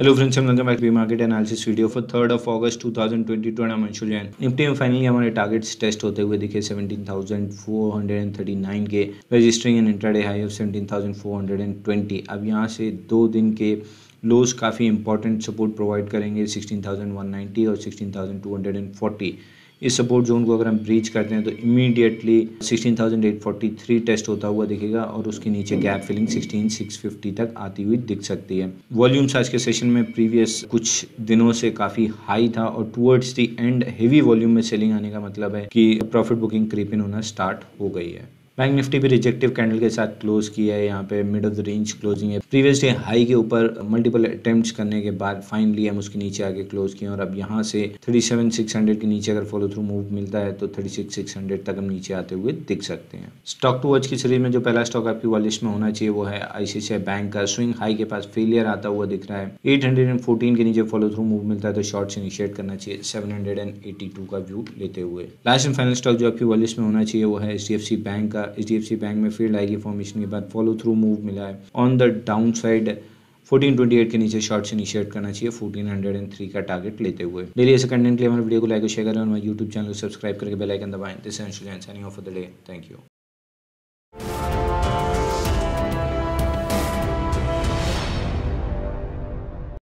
hello friends हम welcome back market analysis video for third of August 2022 and Manshul Jain Nifty में finally हमारे targets test होते हुए दिखे 17,439 के registering an intraday high of 17,420 अब यहां से दो दिन के लोस काफ़ी इंपॉर्टेंट सपोर्ट प्रोवाइड करेंगे 16,190 और 16,240 इस सपोर्ट जोन को अगर हम ब्रीच करते हैं तो इमीडिएटली 16,843 टेस्ट होता हुआ दिखेगा और उसके नीचे गैप फिलिंग 16,650 तक आती हुई दिख सकती है वॉल्यूम्स आज के सेशन में प्रीवियस कुछ दिनों से काफ़ी हाई था और towards the end heavy volume में सेलिंग आने का मतलब है कि प्रॉफिट बुकिंग क्रीपिन होना स्टार्ट हो गई है बैंक निफ्टी भी रिजेक्टिव कैंडल के साथ क्लोज किया है यहाँ पे mid of the range closing है प्रीवियस डे हाई के ऊपर मल्टीपल अटेम्प्ट करने के बाद फाइनली हम उसके नीचे आके क्लोज किए और अब यहाँ से 37600 के नीचे अगर फॉलो थ्रू मूव मिलता है तो 36600 तक हम नीचे आते हुए दिख सकते हैं स्टॉक टू वॉच की सीरीज में जो पहला स्टॉक आपकी वॉलिश में होना चाहिए वो है आईसीआई बैंक का स्विंग हाई के पास फेलियर आता हुआ दिख रहा है एट के नीचे फॉलो थ्रू मूव मिलता है तो शॉर्ट इनिशिएट करना चाहिए सेवन का व्यू लेते हुए लास्ट एंड फाइनल स्टॉक जो आपकी वॉलिश में होना चाहिए वो है एच बैंक का मिलेगा H D F C bank में फील्ड आएगी फॉर्मेशन के बाद फॉलो थ्रू मूव मिला है ऑन द डाउन साइड 1428 के नीचे शॉर्ट्स इनिशिएट करना चाहिए 1403 का टारगेट लेते हुए डेली ऐसे कंटेंट के लिए हमारे वीडियो को लाइक और शेयर करें और हमारे यूट्यूब चैनल को सब्सक्राइब करके बेल आइकन दबाएं this and signing off the day thank you